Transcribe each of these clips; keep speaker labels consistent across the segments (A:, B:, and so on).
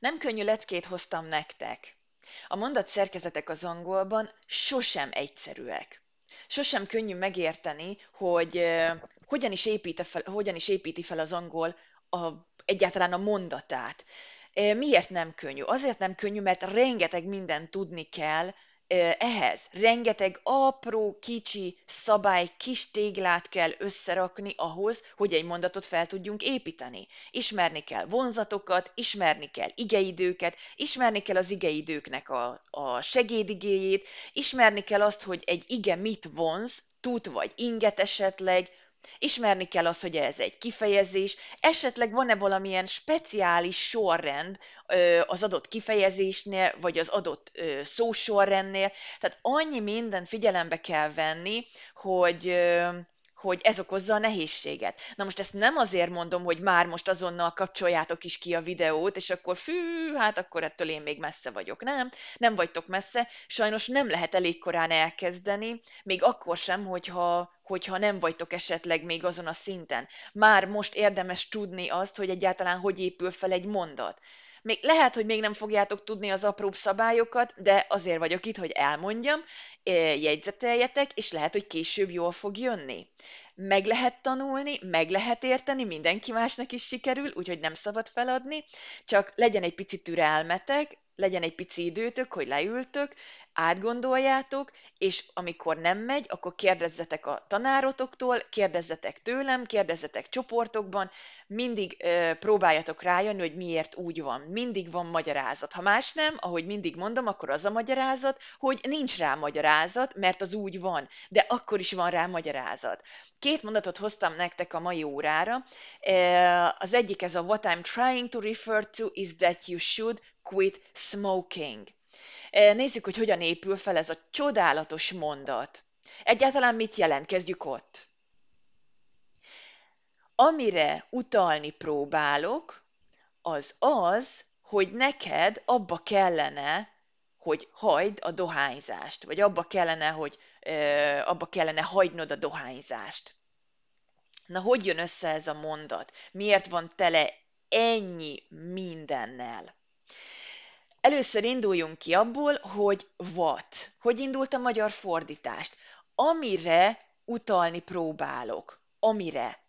A: Nem könnyű leckét hoztam nektek. A mondat szerkezetek az angolban sosem egyszerűek. Sosem könnyű megérteni, hogy uh, hogyan is, építi fel, hogyan is építi fel az angol a, egyáltalán a mondatát. Miért nem könnyű? Azért nem könnyű, mert rengeteg mindent tudni kell ehhez rengeteg apró, kicsi szabály, kis téglát kell összerakni ahhoz, hogy egy mondatot fel tudjunk építeni. Ismerni kell vonzatokat, ismerni kell igeidőket, ismerni kell az igeidőknek a, a segédigéjét, ismerni kell azt, hogy egy ige mit vonz, tud vagy inget esetleg, Ismerni kell azt, hogy ez egy kifejezés, esetleg van-e valamilyen speciális sorrend az adott kifejezésnél, vagy az adott szósorrendnél. Tehát annyi mindent figyelembe kell venni, hogy hogy ez okozza a nehézséget. Na most ezt nem azért mondom, hogy már most azonnal kapcsoljátok is ki a videót, és akkor fű, hát akkor ettől én még messze vagyok. Nem, nem vagytok messze, sajnos nem lehet elég korán elkezdeni, még akkor sem, hogyha hogyha nem vagytok esetleg még azon a szinten. Már most érdemes tudni azt, hogy egyáltalán hogy épül fel egy mondat. Még lehet, hogy még nem fogjátok tudni az apróbb szabályokat, de azért vagyok itt, hogy elmondjam, eh, jegyzeteljetek, és lehet, hogy később jól fog jönni. Meg lehet tanulni, meg lehet érteni, mindenki másnak is sikerül, úgyhogy nem szabad feladni, csak legyen egy picit türelmetek, legyen egy pici időtök, hogy leültök, átgondoljátok, és amikor nem megy, akkor kérdezzetek a tanárotoktól, kérdezzetek tőlem, kérdezzetek csoportokban, mindig ö, próbáljatok rájönni, hogy miért úgy van. Mindig van magyarázat. Ha más nem, ahogy mindig mondom, akkor az a magyarázat, hogy nincs rá magyarázat, mert az úgy van, de akkor is van rá magyarázat. Két mondatot hoztam nektek a mai órára. Az egyik ez a What I'm trying to refer to is that you should quit smoking. Nézzük, hogy hogyan épül fel ez a csodálatos mondat. Egyáltalán mit jelent? Kezdjük ott. Amire utalni próbálok, az az, hogy neked abba kellene, hogy hagyd a dohányzást, vagy abba kellene, hogy ö, abba kellene hagynod a dohányzást. Na, hogy jön össze ez a mondat? Miért van tele ennyi mindennel? Először induljunk ki abból, hogy what. Hogy indult a magyar fordítást? Amire utalni próbálok. Amire.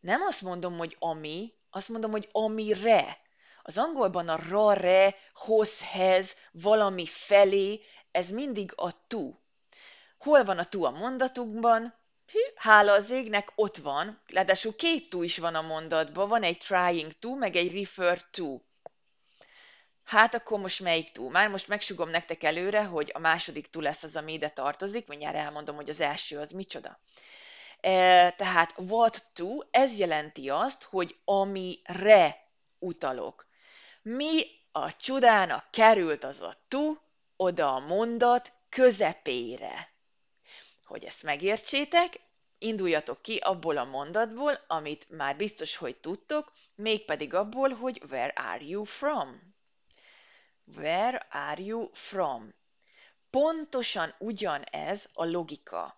A: Nem azt mondom, hogy ami, azt mondom, hogy amire. Az angolban a rare, hozhez, valami felé, ez mindig a to. Hol van a to a mondatunkban? Hű, hála az égnek, ott van. Ráadásul két to is van a mondatban, van egy trying to, meg egy refer to hát akkor most melyik túl? Már most megsugom nektek előre, hogy a második túl lesz az, ami ide tartozik, mindjárt elmondom, hogy az első az micsoda. E, tehát what to, ez jelenti azt, hogy amire utalok. Mi a csodának került az a to, oda a mondat közepére. Hogy ezt megértsétek, induljatok ki abból a mondatból, amit már biztos, hogy tudtok, mégpedig abból, hogy where are you from? Where are you from? Pontosan ugyanez a logika.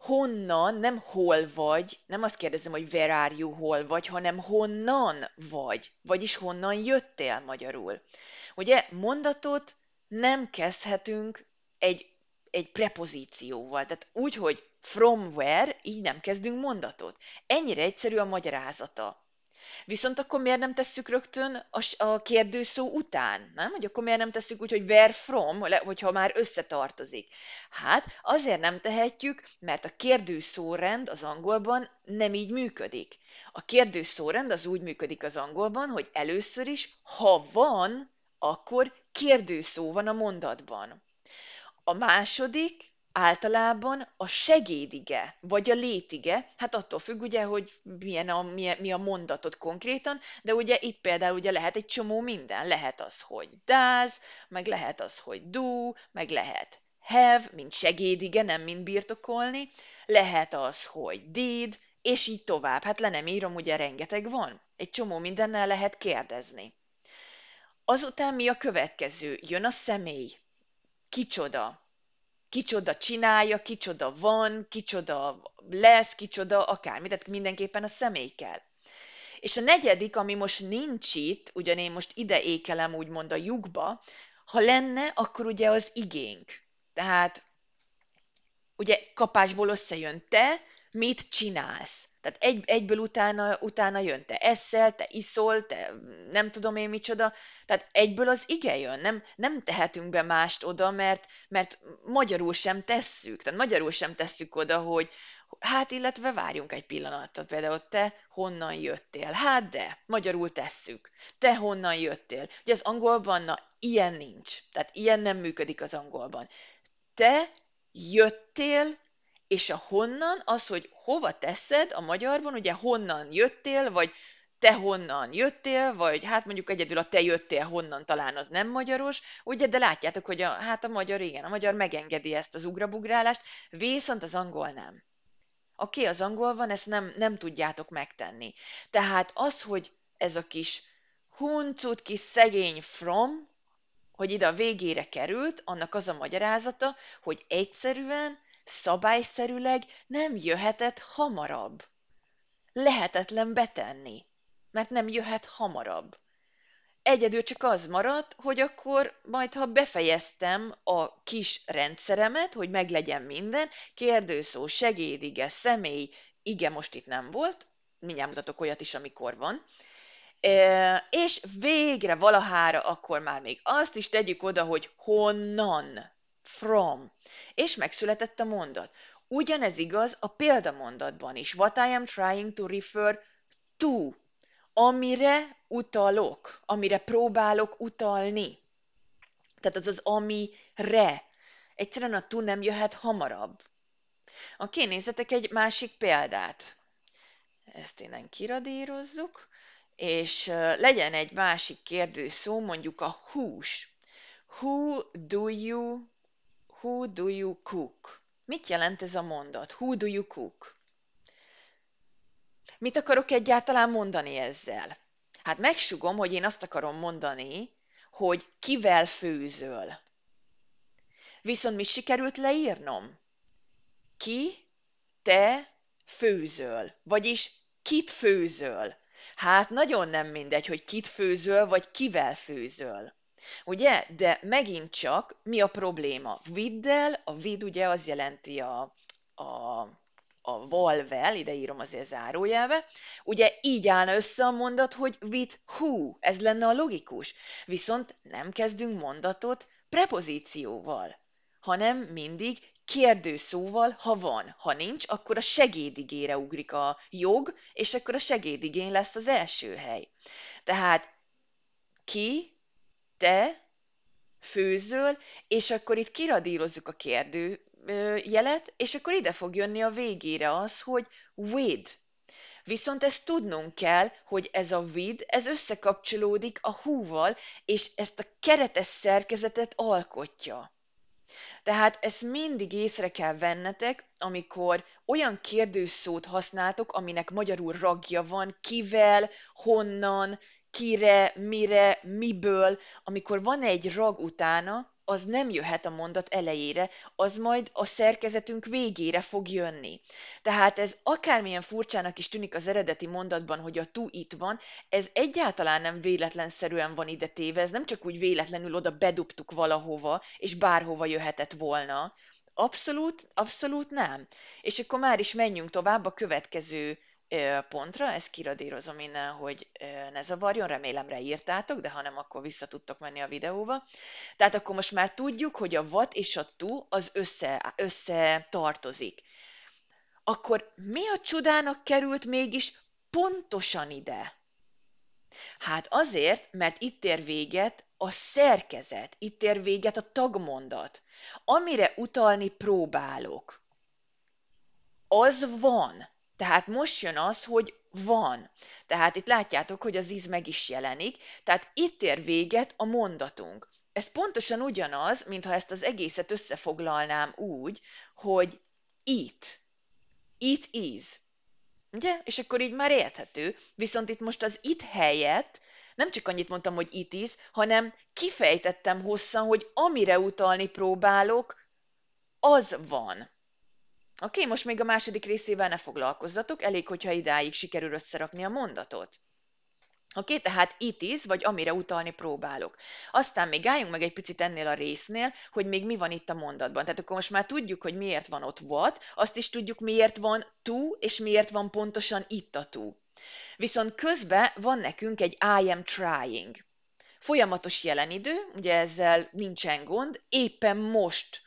A: Honnan, nem hol vagy, nem azt kérdezem, hogy where are you, hol vagy, hanem honnan vagy, vagyis honnan jöttél magyarul. Ugye mondatot nem kezdhetünk egy, egy prepozícióval, tehát úgy, hogy from where, így nem kezdünk mondatot. Ennyire egyszerű a magyarázata. Viszont akkor miért nem tesszük rögtön a, a kérdőszó után, nem? Hogy akkor miért nem tesszük úgy, hogy where from, hogyha már összetartozik? Hát azért nem tehetjük, mert a kérdőszórend az angolban nem így működik. A kérdőszórend az úgy működik az angolban, hogy először is, ha van, akkor kérdőszó van a mondatban. A második, Általában a segédige, vagy a létige, hát attól függ ugye, hogy milyen a, milyen, mi a mondatod konkrétan, de ugye itt például ugye lehet egy csomó minden. Lehet az, hogy does, meg lehet az, hogy do, meg lehet have, mint segédige, nem mint birtokolni, lehet az, hogy did, és így tovább. Hát le nem írom, ugye rengeteg van. Egy csomó mindennel lehet kérdezni. Azután mi a következő? Jön a személy. Kicsoda? kicsoda csinálja, kicsoda van, kicsoda lesz, kicsoda akármi, tehát mindenképpen a személy kell. És a negyedik, ami most nincs itt, ugyan én most ide ékelem úgymond a lyukba, ha lenne, akkor ugye az igénk. Tehát ugye kapásból összejön te, mit csinálsz. Tehát egy, egyből utána, utána jön, te eszel, te iszol, te nem tudom én micsoda, tehát egyből az ige jön, nem, nem tehetünk be mást oda, mert, mert magyarul sem tesszük, tehát magyarul sem tesszük oda, hogy hát illetve várjunk egy pillanatot, például te honnan jöttél, hát de, magyarul tesszük, te honnan jöttél, ugye az angolban, na, ilyen nincs, tehát ilyen nem működik az angolban. Te jöttél és a honnan, az, hogy hova teszed a magyarban, ugye honnan jöttél, vagy te honnan jöttél, vagy hát mondjuk egyedül a te jöttél honnan talán az nem magyaros, ugye, de látjátok, hogy a, hát a magyar, igen, a magyar megengedi ezt az ugrabugrálást, viszont az angol nem. Aki az angol van, ezt nem, nem tudjátok megtenni. Tehát az, hogy ez a kis huncut kis szegény from, hogy ide a végére került, annak az a magyarázata, hogy egyszerűen szabályszerűleg nem jöhetett hamarabb. Lehetetlen betenni, mert nem jöhet hamarabb. Egyedül csak az maradt, hogy akkor majd, ha befejeztem a kis rendszeremet, hogy meglegyen minden, kérdőszó, segédige, személy, igen, most itt nem volt, mindjárt mutatok olyat is, amikor van, és végre valahára akkor már még azt is tegyük oda, hogy honnan from, és megszületett a mondat. Ugyanez igaz a példamondatban is. What I am trying to refer to, amire utalok, amire próbálok utalni. Tehát az az amire. Egyszerűen a to nem jöhet hamarabb. Oké, nézzetek egy másik példát. Ezt innen kiradírozzuk, és legyen egy másik kérdőszó, mondjuk a hús. Who do you Who do you cook? Mit jelent ez a mondat? Who do you cook? Mit akarok egyáltalán mondani ezzel? Hát megsugom, hogy én azt akarom mondani, hogy kivel főzöl. Viszont mit sikerült leírnom? Ki te főzöl, vagyis kit főzöl. Hát nagyon nem mindegy, hogy kit főzöl, vagy kivel főzöl. Ugye? De megint csak mi a probléma? Viddel, a vid ugye az jelenti a, a, a valvel, ide írom azért zárójelbe, ugye így állna össze a mondat, hogy vid who, ez lenne a logikus. Viszont nem kezdünk mondatot prepozícióval, hanem mindig kérdőszóval, ha van. Ha nincs, akkor a segédigére ugrik a jog, és akkor a segédigén lesz az első hely. Tehát ki, te főzöl, és akkor itt kiradírozzuk a kérdőjelet, és akkor ide fog jönni a végére az, hogy with. Viszont ezt tudnunk kell, hogy ez a vid, ez összekapcsolódik a húval, és ezt a keretes szerkezetet alkotja. Tehát ezt mindig észre kell vennetek, amikor olyan kérdőszót használtok, aminek magyarul ragja van, kivel, honnan, kire, mire, miből, amikor van egy rag utána, az nem jöhet a mondat elejére, az majd a szerkezetünk végére fog jönni. Tehát ez akármilyen furcsának is tűnik az eredeti mondatban, hogy a tu itt van, ez egyáltalán nem véletlenszerűen van ide téve, ez nem csak úgy véletlenül oda bedobtuk valahova, és bárhova jöhetett volna. Abszolút, abszolút nem. És akkor már is menjünk tovább a következő pontra, ezt kiradírozom innen, hogy ne zavarjon, remélem reírtátok, de ha nem, akkor vissza tudtok menni a videóba. Tehát akkor most már tudjuk, hogy a vat és a to az össze, össze tartozik. Akkor mi a csodának került mégis pontosan ide? Hát azért, mert itt ér véget a szerkezet, itt ér véget a tagmondat, amire utalni próbálok. Az van, tehát most jön az, hogy van. Tehát itt látjátok, hogy az íz meg is jelenik, tehát itt ér véget a mondatunk. Ez pontosan ugyanaz, mintha ezt az egészet összefoglalnám úgy, hogy itt, it íz. Ugye? És akkor így már érthető. Viszont itt most az itt helyett nem csak annyit mondtam, hogy it is, hanem kifejtettem hosszan, hogy amire utalni próbálok, az van. Oké, most még a második részével ne foglalkozzatok, elég, hogyha idáig sikerül összerakni a mondatot. Oké, okay, tehát it is, vagy amire utalni próbálok. Aztán még álljunk meg egy picit ennél a résznél, hogy még mi van itt a mondatban. Tehát akkor most már tudjuk, hogy miért van ott what, azt is tudjuk, miért van to, és miért van pontosan itt a to. Viszont közben van nekünk egy I am trying. Folyamatos jelenidő, ugye ezzel nincsen gond, éppen most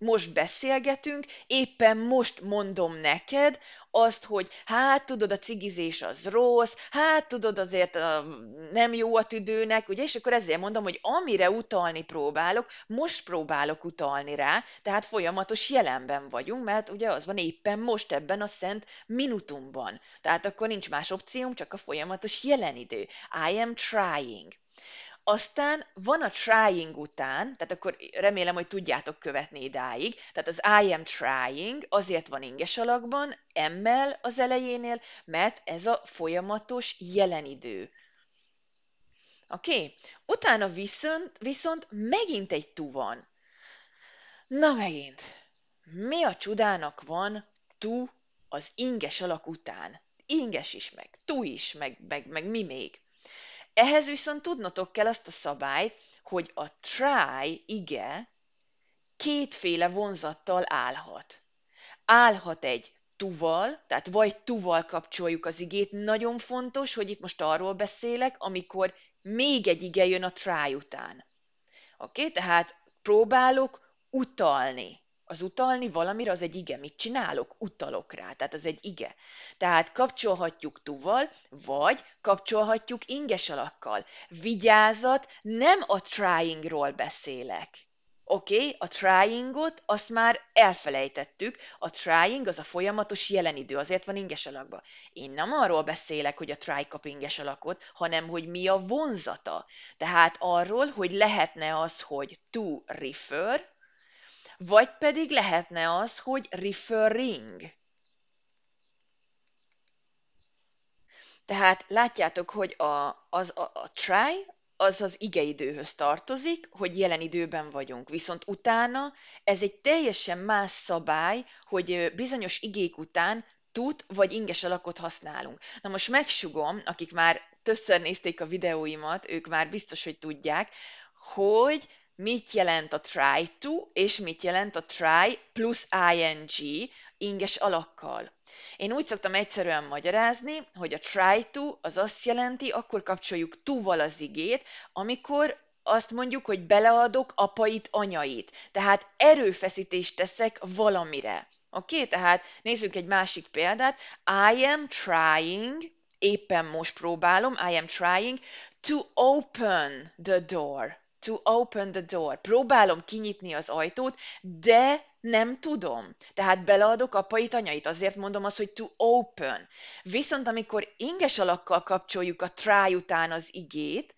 A: most beszélgetünk, éppen most mondom neked azt, hogy hát tudod, a cigizés az rossz, hát tudod, azért a, nem jó a tüdőnek, ugye, és akkor ezért mondom, hogy amire utalni próbálok, most próbálok utalni rá, tehát folyamatos jelenben vagyunk, mert ugye az van éppen most ebben a szent minutumban. Tehát akkor nincs más opcióm, csak a folyamatos jelenidő. I am trying. Aztán van a trying után, tehát akkor remélem, hogy tudjátok követni idáig, tehát az I am trying azért van inges alakban, emmel az elejénél, mert ez a folyamatos jelenidő. Oké? Okay? Utána viszont, viszont megint egy tu van. Na megint, mi a csodának van tu az inges alak után? Inges is, meg tu is, meg, meg, meg mi még? Ehhez viszont tudnotok kell azt a szabályt, hogy a try ige kétféle vonzattal állhat. Állhat egy tuval, tehát vagy tuval kapcsoljuk az igét. Nagyon fontos, hogy itt most arról beszélek, amikor még egy ige jön a try után. Oké, okay? tehát próbálok utalni az utalni valamire az egy ige. Mit csinálok? Utalok rá. Tehát az egy ige. Tehát kapcsolhatjuk tuval, vagy kapcsolhatjuk inges alakkal. Vigyázat, nem a tryingról beszélek. Oké, okay, a tryingot azt már elfelejtettük, a trying az a folyamatos jelenidő, azért van inges alakba. Én nem arról beszélek, hogy a try kap inges alakot, hanem hogy mi a vonzata. Tehát arról, hogy lehetne az, hogy to refer, vagy pedig lehetne az, hogy referring. Tehát látjátok, hogy a, az a, a try, az az igeidőhöz tartozik, hogy jelen időben vagyunk. Viszont utána ez egy teljesen más szabály, hogy bizonyos igék után tud vagy inges alakot használunk. Na most megsugom, akik már többször nézték a videóimat, ők már biztos, hogy tudják, hogy mit jelent a try to, és mit jelent a try plusz ing inges alakkal. Én úgy szoktam egyszerűen magyarázni, hogy a try to az azt jelenti, akkor kapcsoljuk tuval az igét, amikor azt mondjuk, hogy beleadok apait, anyait. Tehát erőfeszítést teszek valamire. Oké, okay? tehát nézzünk egy másik példát. I am trying, éppen most próbálom, I am trying to open the door to open the door. Próbálom kinyitni az ajtót, de nem tudom. Tehát beleadok apait, anyait, azért mondom azt, hogy to open. Viszont amikor inges alakkal kapcsoljuk a try után az igét,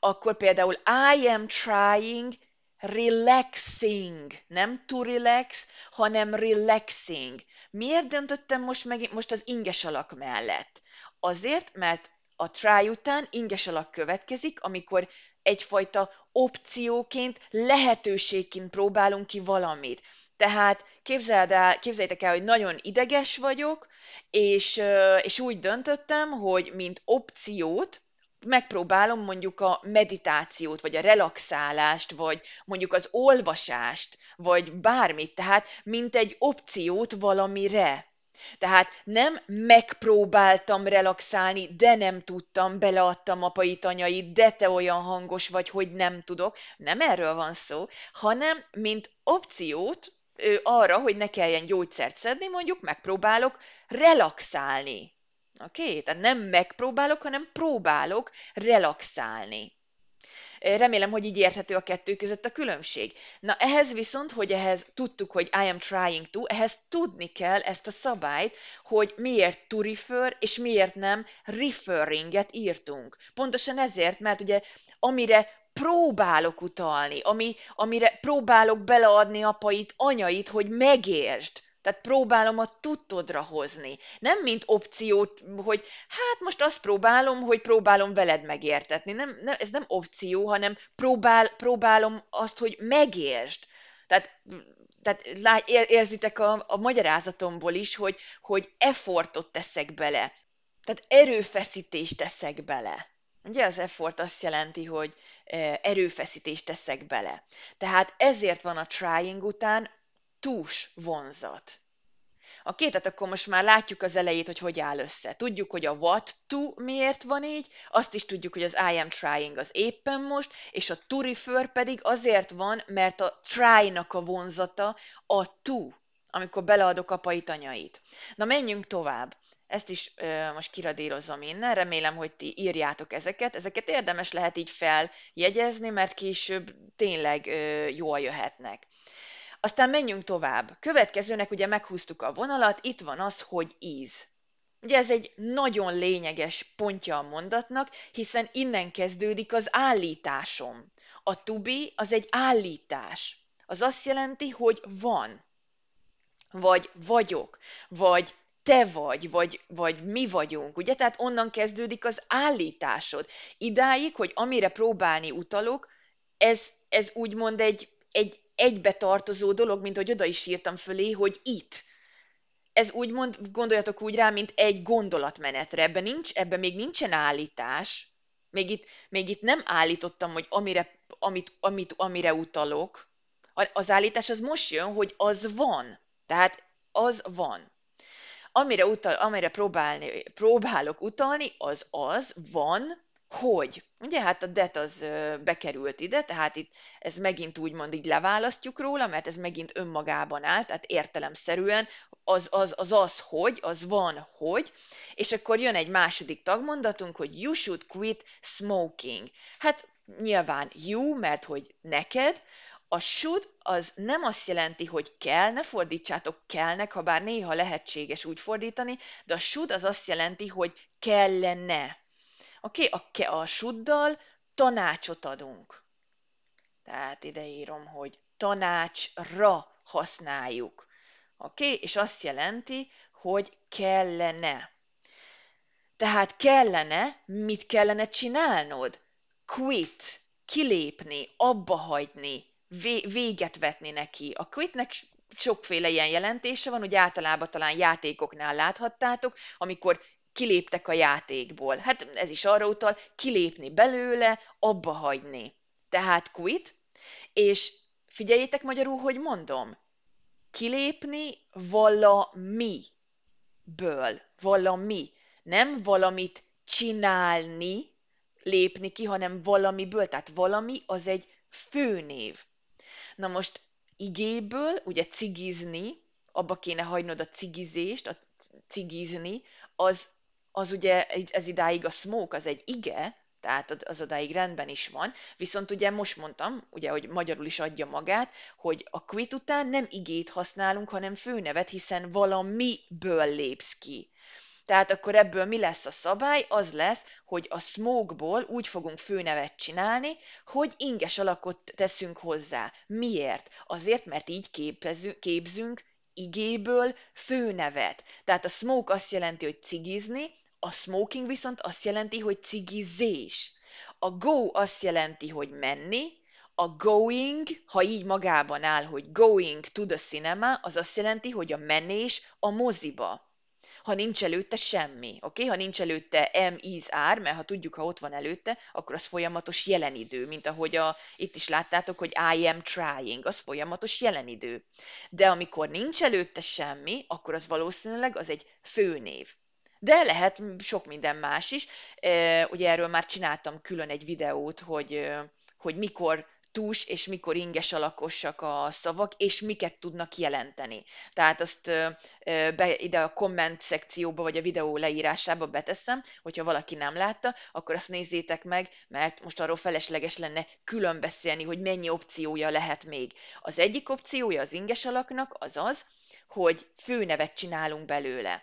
A: akkor például I am trying relaxing, nem to relax, hanem relaxing. Miért döntöttem most, meg, most az inges alak mellett? Azért, mert a try után inges alak következik, amikor egyfajta opcióként, lehetőségként próbálunk ki valamit. Tehát képzeld el, képzeljétek el, hogy nagyon ideges vagyok, és, és úgy döntöttem, hogy mint opciót megpróbálom mondjuk a meditációt, vagy a relaxálást, vagy mondjuk az olvasást, vagy bármit, tehát mint egy opciót valamire. Tehát nem megpróbáltam relaxálni, de nem tudtam, beleadtam apai anyait, de te olyan hangos vagy, hogy nem tudok. Nem erről van szó, hanem mint opciót ő, arra, hogy ne kelljen gyógyszert szedni, mondjuk megpróbálok relaxálni. Oké? Okay? Tehát nem megpróbálok, hanem próbálok relaxálni. Remélem, hogy így érthető a kettő között a különbség. Na ehhez viszont, hogy ehhez tudtuk, hogy I am trying to, ehhez tudni kell ezt a szabályt, hogy miért to refer, és miért nem referringet írtunk. Pontosan ezért, mert ugye amire próbálok utalni, ami, amire próbálok beleadni apait, anyait, hogy megértsd, tehát próbálom a tudtodra hozni. Nem mint opciót, hogy hát most azt próbálom, hogy próbálom veled megértetni. Nem, nem, ez nem opció, hanem próbál, próbálom azt, hogy megértsd. Tehát, tehát érzitek a, a magyarázatomból is, hogy, hogy effortot teszek bele. Tehát erőfeszítést teszek bele. Ugye az effort azt jelenti, hogy eh, erőfeszítést teszek bele. Tehát ezért van a trying után túls vonzat. A tehát akkor most már látjuk az elejét, hogy hogy áll össze. Tudjuk, hogy a what to miért van így, azt is tudjuk, hogy az I am trying az éppen most, és a to refer pedig azért van, mert a try-nak a vonzata a to, amikor beleadok apait, anyait. Na menjünk tovább. Ezt is ö, most kiradírozom innen, remélem, hogy ti írjátok ezeket. Ezeket érdemes lehet így feljegyezni, mert később tényleg ö, jól jöhetnek. Aztán menjünk tovább. Következőnek ugye meghúztuk a vonalat, itt van az, hogy íz. Ugye ez egy nagyon lényeges pontja a mondatnak, hiszen innen kezdődik az állításom. A to be az egy állítás. Az azt jelenti, hogy van, vagy vagyok, vagy te vagy, vagy, vagy mi vagyunk, ugye? Tehát onnan kezdődik az állításod. Idáig, hogy amire próbálni utalok, ez, ez úgymond egy egy egybe tartozó dolog, mint hogy oda is írtam fölé, hogy itt. Ez úgy mond, gondoljatok úgy rá, mint egy gondolatmenetre. Ebben, nincs, ebben még nincsen állítás. Még itt, még itt nem állítottam, hogy amire, amit, amit, amire utalok. Az állítás az most jön, hogy az van. Tehát az van amire, utal, amire próbálni, próbálok utalni, az az, van, hogy, ugye hát a det az bekerült ide, tehát itt ez megint úgymond így leválasztjuk róla, mert ez megint önmagában áll, tehát értelemszerűen az az, az az, hogy, az van, hogy, és akkor jön egy második tagmondatunk, hogy you should quit smoking. Hát nyilván you, mert hogy neked, a should az nem azt jelenti, hogy kell, ne fordítsátok kellnek, ha bár néha lehetséges úgy fordítani, de a should az azt jelenti, hogy kellene. Oké, okay, a, suddal tanácsot adunk. Tehát ide írom, hogy tanácsra használjuk. Oké, okay? és azt jelenti, hogy kellene. Tehát kellene, mit kellene csinálnod? Quit, kilépni, abbahagyni, hagyni, véget vetni neki. A quitnek sokféle ilyen jelentése van, hogy általában talán játékoknál láthattátok, amikor kiléptek a játékból. Hát ez is arra utal, kilépni belőle, abba hagyni. Tehát quit, és figyeljétek magyarul, hogy mondom, kilépni valami ből, valami, nem valamit csinálni, lépni ki, hanem valamiből, tehát valami az egy főnév. Na most igéből, ugye cigizni, abba kéne hagynod a cigizést, a cigizni, az az ugye ez idáig a smoke az egy ige, tehát az odáig rendben is van, viszont ugye most mondtam, ugye, hogy magyarul is adja magát, hogy a quit után nem igét használunk, hanem főnevet, hiszen valamiből lépsz ki. Tehát akkor ebből mi lesz a szabály? Az lesz, hogy a smokeból úgy fogunk főnevet csinálni, hogy inges alakot teszünk hozzá. Miért? Azért, mert így képezünk, képzünk igéből főnevet. Tehát a smoke azt jelenti, hogy cigizni, a smoking viszont azt jelenti, hogy cigizés. A go azt jelenti, hogy menni, a going, ha így magában áll, hogy going to the cinema, az azt jelenti, hogy a menés a moziba. Ha nincs előtte semmi, oké? Okay? Ha nincs előtte M, is, R, mert ha tudjuk, ha ott van előtte, akkor az folyamatos jelenidő, mint ahogy a, itt is láttátok, hogy I am trying, az folyamatos jelenidő. De amikor nincs előtte semmi, akkor az valószínűleg az egy főnév de lehet sok minden más is. Ugye erről már csináltam külön egy videót, hogy, hogy mikor tus és mikor inges alakosak a szavak, és miket tudnak jelenteni. Tehát azt be, ide a komment szekcióba, vagy a videó leírásába beteszem, hogyha valaki nem látta, akkor azt nézzétek meg, mert most arról felesleges lenne külön beszélni, hogy mennyi opciója lehet még. Az egyik opciója az inges alaknak az az, hogy főnevet csinálunk belőle.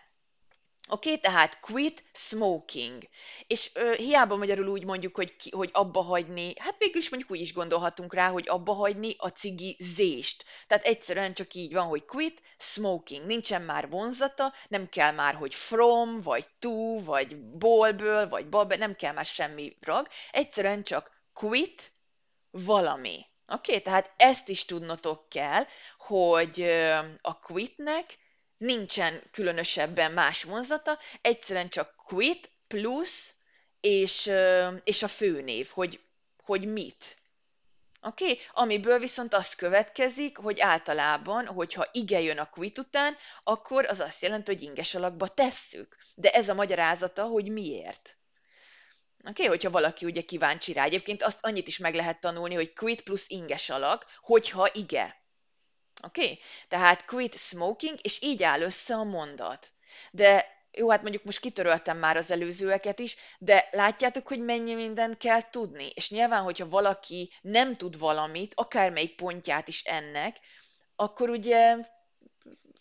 A: Oké, okay, tehát quit smoking. És ö, hiába magyarul úgy mondjuk, hogy, ki, hogy abba hagyni, hát végül is mondjuk úgy is gondolhatunk rá, hogy abba hagyni a cigizést. Tehát egyszerűen csak így van, hogy quit smoking. Nincsen már vonzata, nem kell már, hogy from, vagy to, vagy bolből, vagy babe, nem kell már semmi rag. Egyszerűen csak quit valami. Oké, okay? tehát ezt is tudnotok kell, hogy ö, a quitnek nincsen különösebben más vonzata, egyszerűen csak quit plusz és, és a főnév, hogy, hogy mit. Oké? Okay? Amiből viszont az következik, hogy általában, hogyha ige jön a quit után, akkor az azt jelenti, hogy inges alakba tesszük. De ez a magyarázata, hogy miért. Oké, okay, hogyha valaki ugye kíváncsi rá. Egyébként azt annyit is meg lehet tanulni, hogy quit plusz inges alak, hogyha ige. Oké? Okay? Tehát quit smoking, és így áll össze a mondat. De jó, hát mondjuk most kitöröltem már az előzőeket is, de látjátok, hogy mennyi mindent kell tudni. És nyilván, hogyha valaki nem tud valamit, akármelyik pontját is ennek, akkor ugye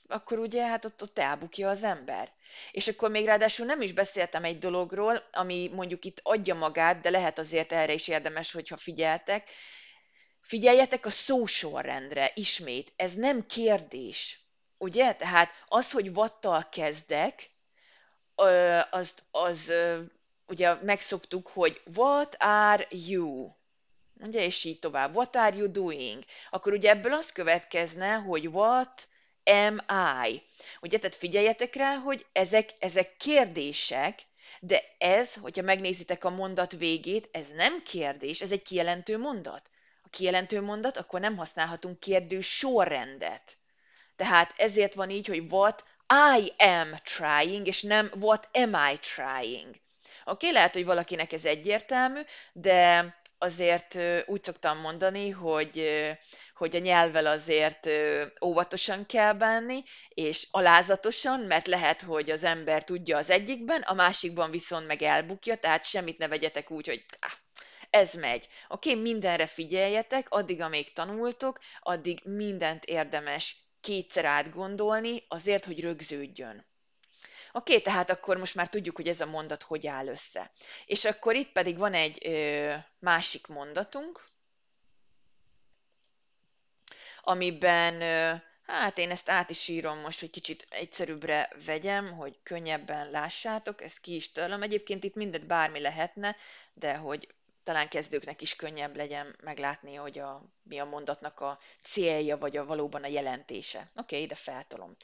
A: akkor ugye hát ott, ott elbukja az ember. És akkor még ráadásul nem is beszéltem egy dologról, ami mondjuk itt adja magát, de lehet azért erre is érdemes, hogyha figyeltek, Figyeljetek a szósorrendre ismét, ez nem kérdés, ugye? Tehát az, hogy vattal kezdek, azt, az ugye megszoktuk, hogy what are you? Ugye, és így tovább. What are you doing? Akkor ugye ebből az következne, hogy what am I? Ugye, tehát figyeljetek rá, hogy ezek, ezek kérdések, de ez, hogyha megnézitek a mondat végét, ez nem kérdés, ez egy kijelentő mondat kijelentő mondat, akkor nem használhatunk kérdő sorrendet. Tehát ezért van így, hogy what I am trying, és nem what am I trying. Oké, okay, lehet, hogy valakinek ez egyértelmű, de azért úgy szoktam mondani, hogy, hogy a nyelvvel azért óvatosan kell bánni, és alázatosan, mert lehet, hogy az ember tudja az egyikben, a másikban viszont meg elbukja, tehát semmit ne vegyetek úgy, hogy ah, ez megy. Oké, okay, mindenre figyeljetek, addig, amíg tanultok, addig mindent érdemes kétszer átgondolni, azért, hogy rögződjön. Oké, okay, tehát akkor most már tudjuk, hogy ez a mondat hogy áll össze. És akkor itt pedig van egy ö, másik mondatunk, amiben, ö, hát én ezt át is írom most, hogy kicsit egyszerűbbre vegyem, hogy könnyebben lássátok, ezt ki is tőlem. Egyébként itt mindet bármi lehetne, de hogy talán kezdőknek is könnyebb legyen meglátni, hogy a, mi a mondatnak a célja, vagy a valóban a jelentése. Oké, okay, ide feltolom.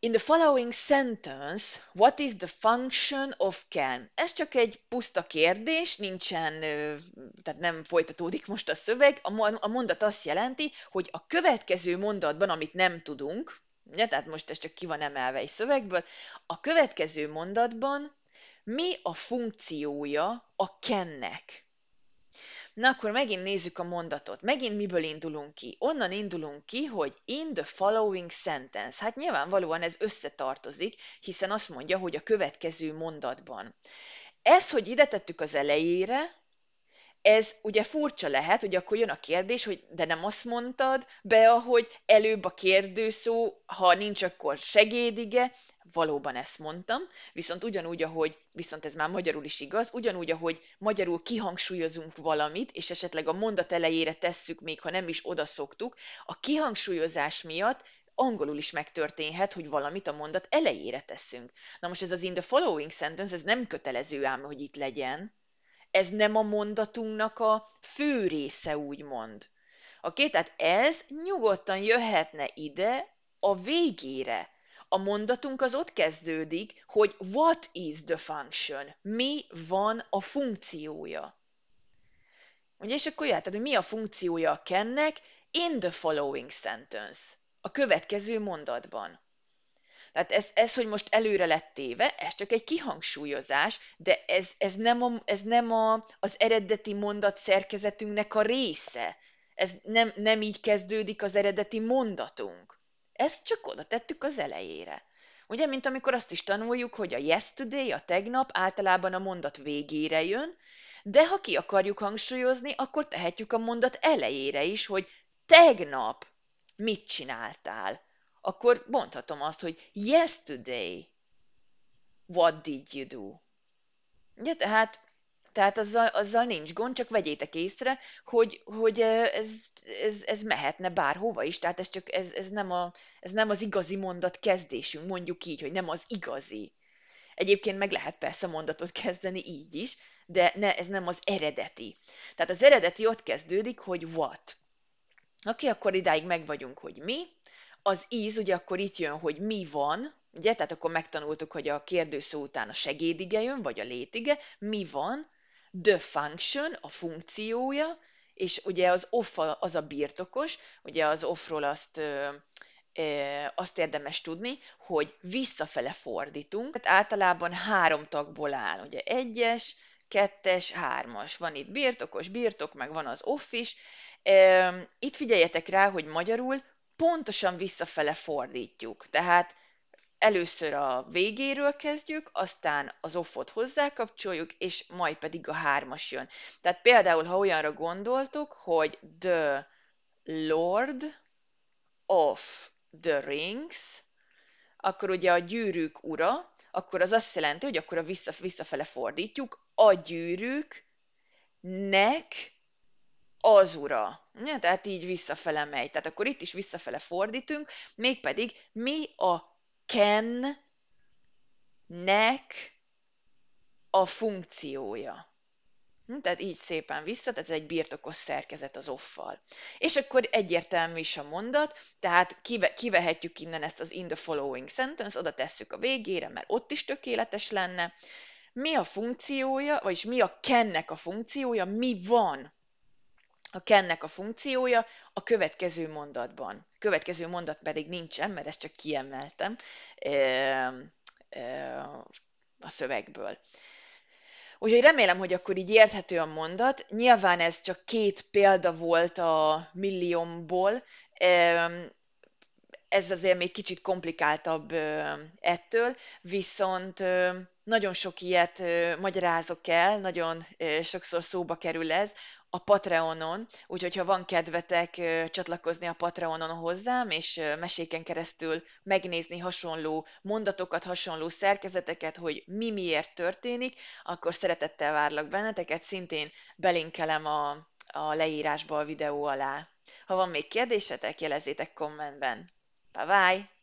A: In the following sentence, what is the function of can? Ez csak egy puszta kérdés, nincsen, tehát nem folytatódik most a szöveg. A mondat azt jelenti, hogy a következő mondatban, amit nem tudunk, ugye, tehát most ez csak ki van emelve egy szövegből, a következő mondatban mi a funkciója a kennek? Na akkor megint nézzük a mondatot. Megint miből indulunk ki? Onnan indulunk ki, hogy in the following sentence. Hát nyilvánvalóan ez összetartozik, hiszen azt mondja, hogy a következő mondatban. Ez, hogy ide tettük az elejére, ez ugye furcsa lehet, hogy akkor jön a kérdés, hogy de nem azt mondtad be, ahogy előbb a kérdőszó, ha nincs, akkor segédige, valóban ezt mondtam, viszont ugyanúgy, ahogy, viszont ez már magyarul is igaz, ugyanúgy, ahogy magyarul kihangsúlyozunk valamit, és esetleg a mondat elejére tesszük, még ha nem is oda szoktuk, a kihangsúlyozás miatt angolul is megtörténhet, hogy valamit a mondat elejére teszünk. Na most ez az in the following sentence, ez nem kötelező ám, hogy itt legyen. Ez nem a mondatunknak a fő része, úgymond. Oké, okay? tehát ez nyugodtan jöhetne ide a végére a mondatunk az ott kezdődik, hogy what is the function? Mi van a funkciója? Ugye, és akkor jöhet, hogy mi a funkciója a kennek in the following sentence, a következő mondatban. Tehát ez, ez hogy most előre lett téve, ez csak egy kihangsúlyozás, de ez, ez nem, a, ez nem a, az eredeti mondat szerkezetünknek a része. Ez nem, nem így kezdődik az eredeti mondatunk. Ezt csak oda tettük az elejére. Ugye, mint amikor azt is tanuljuk, hogy a yesterday, a tegnap általában a mondat végére jön, de ha ki akarjuk hangsúlyozni, akkor tehetjük a mondat elejére is, hogy tegnap mit csináltál. Akkor mondhatom azt, hogy yesterday, what did you do? Ugye, tehát tehát azzal, azzal nincs gond, csak vegyétek észre, hogy, hogy ez, ez, ez mehetne bárhova is, tehát ez csak ez, ez, nem a, ez nem az igazi mondat kezdésünk, mondjuk így, hogy nem az igazi. Egyébként meg lehet persze mondatot kezdeni így is, de ne, ez nem az eredeti. Tehát az eredeti ott kezdődik, hogy what. Oké, okay, akkor idáig meg vagyunk, hogy mi. Az íz, ugye akkor itt jön, hogy mi van, ugye? Tehát akkor megtanultuk, hogy a kérdőszó után a segédige jön, vagy a létige, mi van, the function, a funkciója, és ugye az off az a birtokos, ugye az offról azt azt érdemes tudni, hogy visszafele fordítunk. Tehát általában három tagból áll, ugye egyes, kettes, hármas. Van itt birtokos, birtok, meg van az off is. Itt figyeljetek rá, hogy magyarul pontosan visszafele fordítjuk. Tehát először a végéről kezdjük, aztán az offot hozzákapcsoljuk, és majd pedig a hármas jön. Tehát például, ha olyanra gondoltok, hogy the lord of the rings, akkor ugye a gyűrűk ura, akkor az azt jelenti, hogy akkor a vissza, visszafele fordítjuk, a gyűrűk nek az ura. Ja, tehát így visszafele megy. Tehát akkor itt is visszafele fordítunk, mégpedig mi a can nek a funkciója. Hm, tehát így szépen vissza, tehát ez egy birtokos szerkezet az offal. És akkor egyértelmű is a mondat, tehát kive, kivehetjük innen ezt az in the following sentence, oda tesszük a végére, mert ott is tökéletes lenne. Mi a funkciója, vagyis mi a kennek a funkciója, mi van a kennek a funkciója a következő mondatban következő mondat pedig nincsen, mert ezt csak kiemeltem a szövegből. Úgyhogy remélem, hogy akkor így érthető a mondat. Nyilván ez csak két példa volt a milliómból, ez azért még kicsit komplikáltabb ettől, viszont nagyon sok ilyet magyarázok el, nagyon sokszor szóba kerül ez, a Patreonon, úgyhogy ha van kedvetek csatlakozni a Patreonon hozzám, és meséken keresztül megnézni hasonló mondatokat, hasonló szerkezeteket, hogy mi miért történik, akkor szeretettel várlak benneteket, szintén belinkelem a, a leírásba a videó alá. Ha van még kérdésetek, jelezzétek kommentben. Bye bye!